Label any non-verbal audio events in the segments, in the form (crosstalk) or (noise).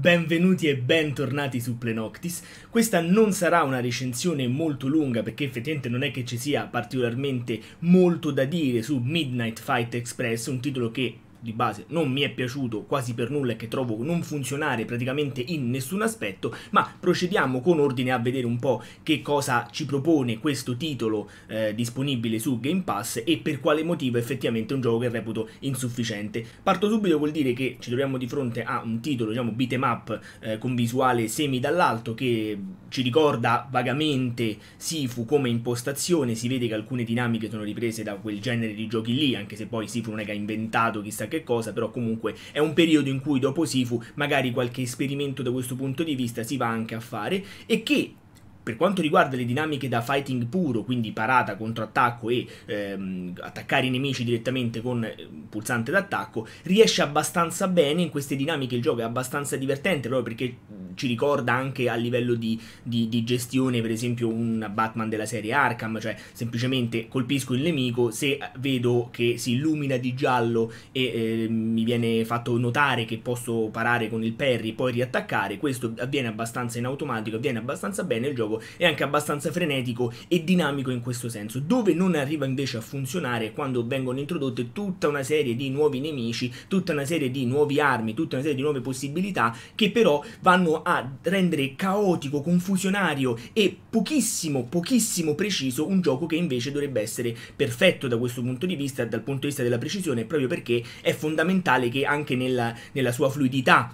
Benvenuti e bentornati su Plenoctis. Questa non sarà una recensione molto lunga perché effettivamente non è che ci sia particolarmente molto da dire su Midnight Fight Express, un titolo che di base non mi è piaciuto quasi per nulla e che trovo non funzionare praticamente in nessun aspetto, ma procediamo con ordine a vedere un po' che cosa ci propone questo titolo eh, disponibile su Game Pass e per quale motivo effettivamente è un gioco che reputo insufficiente. Parto subito col dire che ci troviamo di fronte a un titolo, diciamo, beat'em up eh, con visuale semi dall'alto che ci ricorda vagamente Sifu come impostazione, si vede che alcune dinamiche sono riprese da quel genere di giochi lì, anche se poi Sifu non è che ha inventato chissà che cosa, però comunque è un periodo in cui dopo Sifu magari qualche esperimento da questo punto di vista si va anche a fare e che per quanto riguarda le dinamiche da fighting puro, quindi parata, contrattacco e ehm, attaccare i nemici direttamente con eh, pulsante d'attacco, riesce abbastanza bene in queste dinamiche, il gioco è abbastanza divertente proprio perché ci ricorda anche a livello di, di, di gestione, per esempio, un Batman della serie Arkham, cioè semplicemente colpisco il nemico, se eh, vedo che si illumina di giallo e eh, mi viene fatto notare che posso parare con il Perry e poi riattaccare, questo avviene abbastanza in automatico, avviene abbastanza bene, il gioco gioco è anche abbastanza frenetico e dinamico in questo senso, dove non arriva invece a funzionare quando vengono introdotte tutta una serie di nuovi nemici, tutta una serie di nuove armi, tutta una serie di nuove possibilità che però vanno a rendere caotico, confusionario e pochissimo, pochissimo preciso un gioco che invece dovrebbe essere perfetto da questo punto di vista, dal punto di vista della precisione, proprio perché è fondamentale che anche nella, nella sua fluidità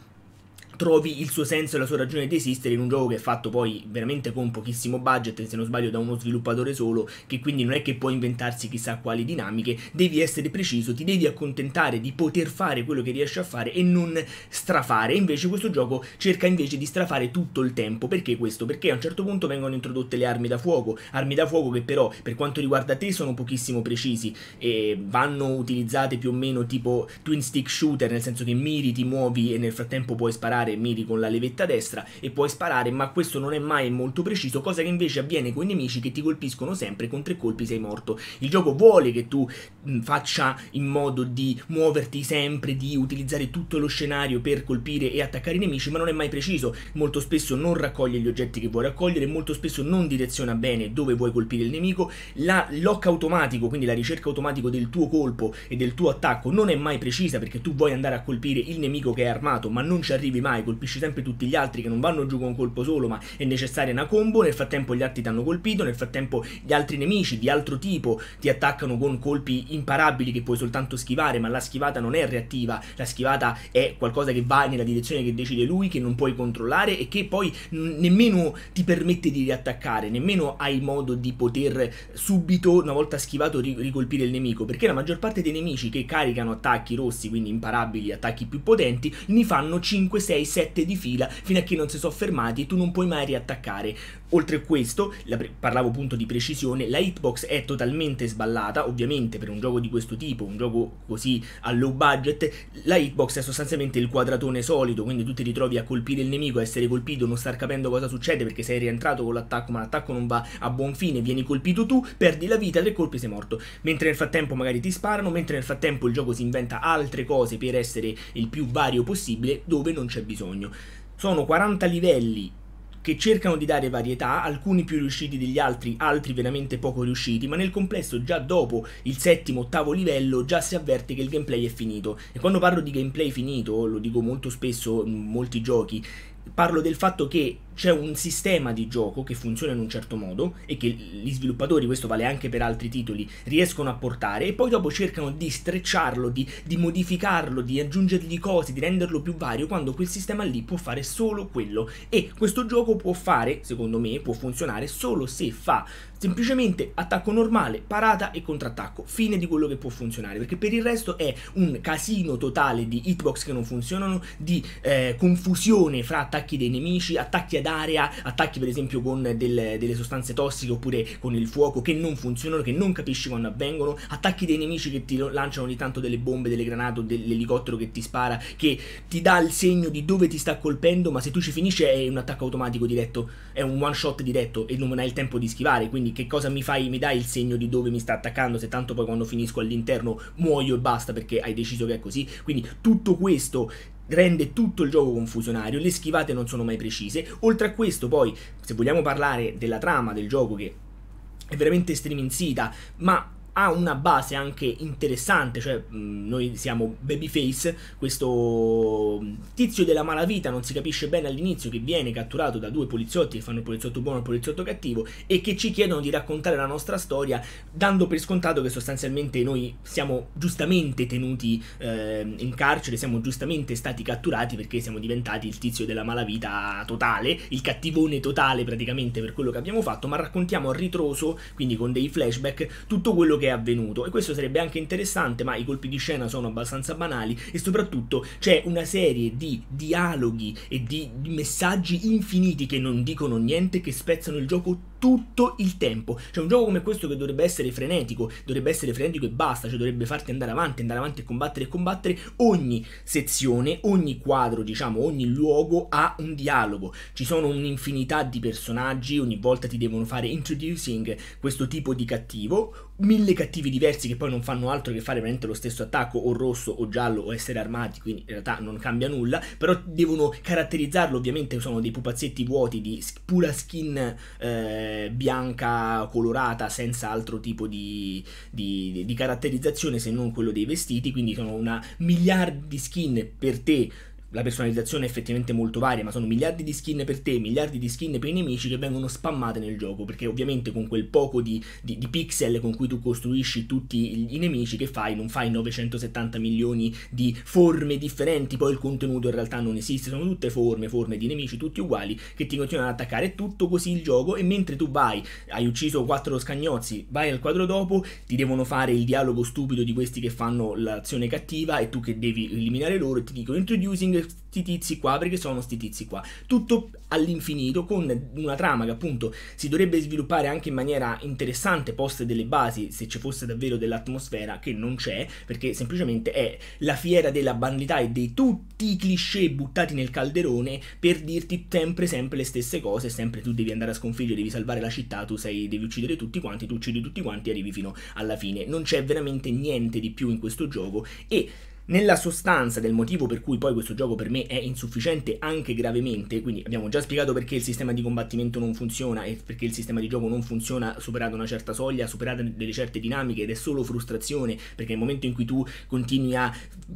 trovi il suo senso e la sua ragione di esistere in un gioco che è fatto poi veramente con pochissimo budget, se non sbaglio da uno sviluppatore solo, che quindi non è che può inventarsi chissà quali dinamiche, devi essere preciso, ti devi accontentare di poter fare quello che riesci a fare e non strafare, invece questo gioco cerca invece di strafare tutto il tempo, perché questo? Perché a un certo punto vengono introdotte le armi da fuoco, armi da fuoco che però per quanto riguarda te sono pochissimo precisi e vanno utilizzate più o meno tipo twin stick shooter, nel senso che miri, ti muovi e nel frattempo puoi sparare sparare miri con la levetta destra e puoi sparare ma questo non è mai molto preciso cosa che invece avviene con i nemici che ti colpiscono sempre con tre colpi sei morto il gioco vuole che tu mh, faccia in modo di muoverti sempre di utilizzare tutto lo scenario per colpire e attaccare i nemici ma non è mai preciso molto spesso non raccoglie gli oggetti che vuoi raccogliere molto spesso non direziona bene dove vuoi colpire il nemico la lock automatico quindi la ricerca automatico del tuo colpo e del tuo attacco non è mai precisa perché tu vuoi andare a colpire il nemico che è armato ma non ci arrivi mai mai, colpisci sempre tutti gli altri che non vanno giù con un colpo solo, ma è necessaria una combo, nel frattempo gli altri ti hanno colpito, nel frattempo gli altri nemici di altro tipo ti attaccano con colpi imparabili che puoi soltanto schivare, ma la schivata non è reattiva, la schivata è qualcosa che va nella direzione che decide lui, che non puoi controllare e che poi mm, nemmeno ti permette di riattaccare, nemmeno hai modo di poter subito, una volta schivato, ricolpire il nemico, perché la maggior parte dei nemici che caricano attacchi rossi, quindi imparabili, attacchi più potenti, ne fanno 5, 6, 6, 7 di fila fino a che non si sono fermati e tu non puoi mai riattaccare. Oltre a questo, parlavo appunto di precisione, la hitbox è totalmente sballata, ovviamente per un gioco di questo tipo, un gioco così a low budget, la hitbox è sostanzialmente il quadratone solito, quindi tu ti ritrovi a colpire il nemico, a essere colpito, non star capendo cosa succede perché sei rientrato con l'attacco, ma l'attacco non va a buon fine, vieni colpito tu, perdi la vita, tre colpi sei morto. Mentre nel frattempo magari ti sparano, mentre nel frattempo il gioco si inventa altre cose per essere il più vario possibile dove non c'è bisogno bisogno. Sono 40 livelli che cercano di dare varietà, alcuni più riusciti degli altri, altri veramente poco riusciti, ma nel complesso già dopo il settimo, ottavo livello già si avverte che il gameplay è finito. E quando parlo di gameplay finito, lo dico molto spesso in molti giochi, parlo del fatto che c'è un sistema di gioco che funziona in un certo modo e che gli sviluppatori, questo vale anche per altri titoli, riescono a portare e poi dopo cercano di strecciarlo, di, di modificarlo, di aggiungergli cose, di renderlo più vario quando quel sistema lì può fare solo quello e questo gioco può fare, secondo me, può funzionare solo se fa semplicemente attacco normale, parata e contrattacco, fine di quello che può funzionare, perché per il resto è un casino totale di hitbox che non funzionano, di eh, confusione fra attacchi dei nemici, attacchi ad area, attacchi per esempio con del, delle sostanze tossiche oppure con il fuoco che non funzionano, che non capisci quando avvengono, attacchi dei nemici che ti lanciano ogni tanto delle bombe, delle granate o dell'elicottero che ti spara, che ti dà il segno di dove ti sta colpendo, ma se tu ci finisci è un attacco automatico diretto, è un one shot diretto e non hai il tempo di schivare, quindi che cosa mi fai, mi dai il segno di dove mi sta attaccando, se tanto poi quando finisco all'interno muoio e basta perché hai deciso che è così. Quindi tutto questo rende tutto il gioco confusionario, le schivate non sono mai precise. Oltre a questo poi, se vogliamo parlare della trama del gioco che è veramente striminzita, ma ha una base anche interessante, cioè noi siamo Babyface, questo tizio della malavita, non si capisce bene all'inizio, che viene catturato da due poliziotti che fanno il poliziotto buono e il poliziotto cattivo e che ci chiedono di raccontare la nostra storia dando per scontato che sostanzialmente noi siamo giustamente tenuti eh, in carcere, siamo giustamente stati catturati perché siamo diventati il tizio della malavita totale, il cattivone totale praticamente per quello che abbiamo fatto, ma raccontiamo a ritroso, quindi con dei flashback, tutto quello che che è avvenuto e questo sarebbe anche interessante, ma i colpi di scena sono abbastanza banali e soprattutto c'è una serie di dialoghi e di, di messaggi infiniti che non dicono niente, che spezzano il gioco tutto il tempo. Cioè un gioco come questo che dovrebbe essere frenetico, dovrebbe essere frenetico e basta, cioè dovrebbe farti andare avanti, andare avanti e combattere e combattere, ogni sezione, ogni quadro, diciamo, ogni luogo ha un dialogo. Ci sono un'infinità di personaggi, ogni volta ti devono fare introducing questo tipo di cattivo mille cattivi diversi che poi non fanno altro che fare veramente lo stesso attacco o rosso o giallo o essere armati quindi in realtà non cambia nulla però devono caratterizzarlo ovviamente sono dei pupazzetti vuoti di pura skin eh, bianca colorata senza altro tipo di, di, di caratterizzazione se non quello dei vestiti quindi sono una miliardi di skin per te la personalizzazione è effettivamente molto varia, ma sono miliardi di skin per te, miliardi di skin per i nemici che vengono spammate nel gioco, perché ovviamente con quel poco di, di, di pixel con cui tu costruisci tutti i nemici che fai, non fai 970 milioni di forme differenti, poi il contenuto in realtà non esiste, sono tutte forme, forme di nemici, tutti uguali, che ti continuano ad attaccare, è tutto così il gioco, e mentre tu vai, hai ucciso quattro scagnozzi, vai al quadro dopo, ti devono fare il dialogo stupido di questi che fanno l'azione cattiva, e tu che devi eliminare loro, e ti dicono introducing questi tizi qua perché sono questi tizi qua. Tutto all'infinito con una trama che appunto si dovrebbe sviluppare anche in maniera interessante poste delle basi se ci fosse davvero dell'atmosfera che non c'è perché semplicemente è la fiera della banalità e dei tutti i cliché buttati nel calderone per dirti sempre sempre le stesse cose, sempre tu devi andare a sconfiggere, devi salvare la città, tu sei, devi uccidere tutti quanti, tu uccidi tutti quanti e arrivi fino alla fine. Non c'è veramente niente di più in questo gioco e nella sostanza del motivo per cui poi questo gioco per me è insufficiente anche gravemente, quindi abbiamo già spiegato perché il sistema di combattimento non funziona e perché il sistema di gioco non funziona superata una certa soglia, superate delle certe dinamiche ed è solo frustrazione perché nel momento in cui tu continui a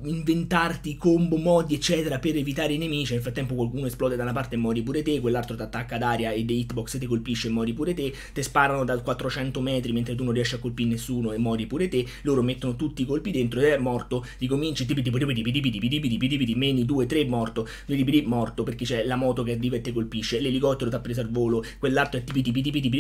inventarti combo, modi eccetera per evitare i nemici, nel frattempo qualcuno esplode da una parte e muori pure te, quell'altro ti attacca ad aria e dei hitbox ti colpisce e muori pure te, ti sparano da 400 metri mentre tu non riesci a colpire nessuno e muori pure te, loro mettono tutti i colpi dentro ed è morto, ricomincia meni 2, 3 morto, morto perché c'è la moto che arriva e te colpisce, l'elicottero ti ha preso al volo, quell'altro è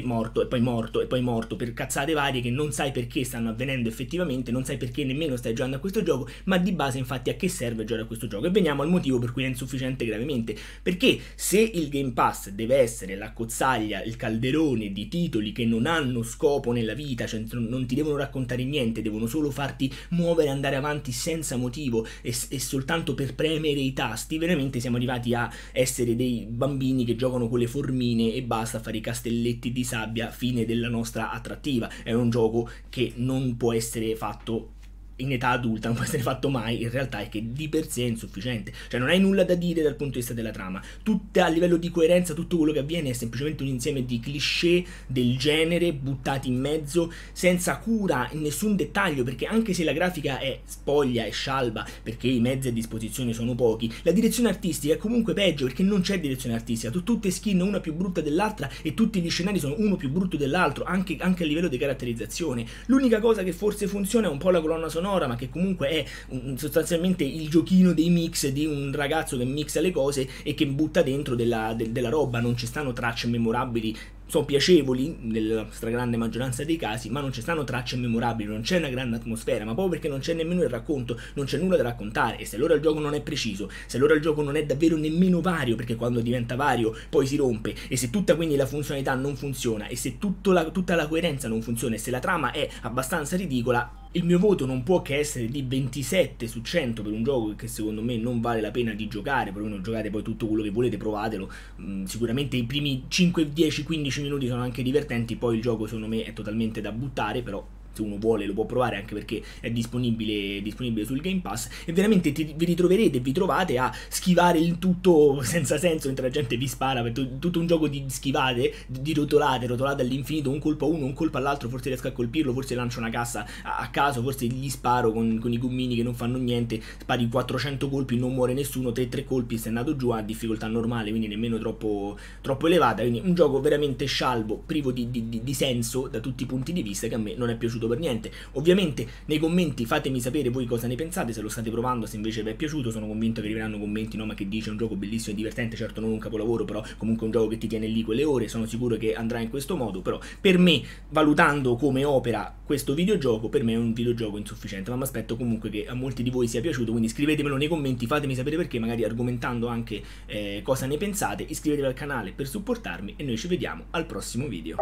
morto e poi morto e poi morto per cazzate varie che non sai perché stanno avvenendo effettivamente, non sai perché nemmeno stai giocando a questo gioco, ma di base infatti a che serve giocare a questo gioco? E veniamo al motivo per cui è insufficiente gravemente, perché se il Game Pass deve essere la cozzaglia, il calderone di titoli che non hanno scopo nella vita, cioè non ti devono raccontare niente, devono solo farti muovere, andare avanti senza motivo, motivo e, e, soltanto per premere i tasti, veramente siamo arrivati a essere dei bambini che giocano con le formine e basta fare i castelletti di sabbia, fine della nostra attrattiva. È un gioco che non può essere fatto in età adulta non può (laughs) essere fatto mai, in realtà è che di per sé è insufficiente, cioè non hai nulla da dire dal punto di vista della trama, Tutta, a livello di coerenza tutto quello che avviene è semplicemente un insieme di cliché del genere buttati in mezzo senza cura in nessun dettaglio, perché anche se la grafica è spoglia e scialba, perché i mezzi a disposizione sono pochi, la direzione artistica è comunque peggio perché non c'è direzione artistica, tu tutte skin una più brutta dell'altra e tutti gli scenari sono uno più brutto dell'altro, anche, anche a livello di caratterizzazione. L'unica cosa che forse funziona è un po' la colonna sonora, sonora, ma che comunque è un, sostanzialmente il giochino dei mix di un ragazzo che mixa le cose e che butta dentro della, de, della roba, non ci stanno tracce memorabili sono piacevoli nella stragrande maggioranza dei casi, ma non ci stanno tracce memorabili, non c'è una grande atmosfera, ma proprio perché non c'è nemmeno il racconto, non c'è nulla da raccontare e se allora il gioco non è preciso, se allora il gioco non è davvero nemmeno vario, perché quando diventa vario poi si rompe e se tutta quindi la funzionalità non funziona e se la, tutta la coerenza non funziona e se la trama è abbastanza ridicola, il mio voto non può che essere di 27 su 100 per un gioco che secondo me non vale la pena di giocare, perlomeno giocate poi tutto quello che volete, provatelo. Mm, sicuramente i primi 5, 10, 15 minuti sono anche divertenti, poi il gioco secondo me è totalmente da buttare, però se uno vuole lo può provare anche perché è disponibile, disponibile sul Game Pass e veramente ti, vi ritroverete, e vi trovate a schivare il tutto (laughs) senza senso mentre la gente vi spara, per tutto un gioco di schivate, di rotolate, rotolate all'infinito, un colpo a uno, un colpo all'altro, forse riesco a colpirlo, forse lancio una cassa a, a caso, forse gli sparo con, con, i gommini che non fanno niente, spari 400 colpi, non muore nessuno, 3-3 colpi, sei andato giù a difficoltà normale, quindi nemmeno troppo, troppo elevata, quindi un gioco veramente scialbo, privo di, di, di, di senso da tutti i punti di vista che a me non è piaciuto per niente. Ovviamente nei commenti fatemi sapere voi cosa ne pensate, se lo state provando, se invece vi è piaciuto, sono convinto che arriveranno commenti no, ma che dice un gioco bellissimo e divertente, certo non un capolavoro, però comunque un gioco che ti tiene lì quelle ore, sono sicuro che andrà in questo modo, però per me, valutando come opera questo videogioco, per me è un videogioco insufficiente, ma mi aspetto comunque che a molti di voi sia piaciuto, quindi scrivetemelo nei commenti, fatemi sapere perché, magari argomentando anche eh, cosa ne pensate, iscrivetevi al canale per supportarmi e noi ci vediamo al prossimo video.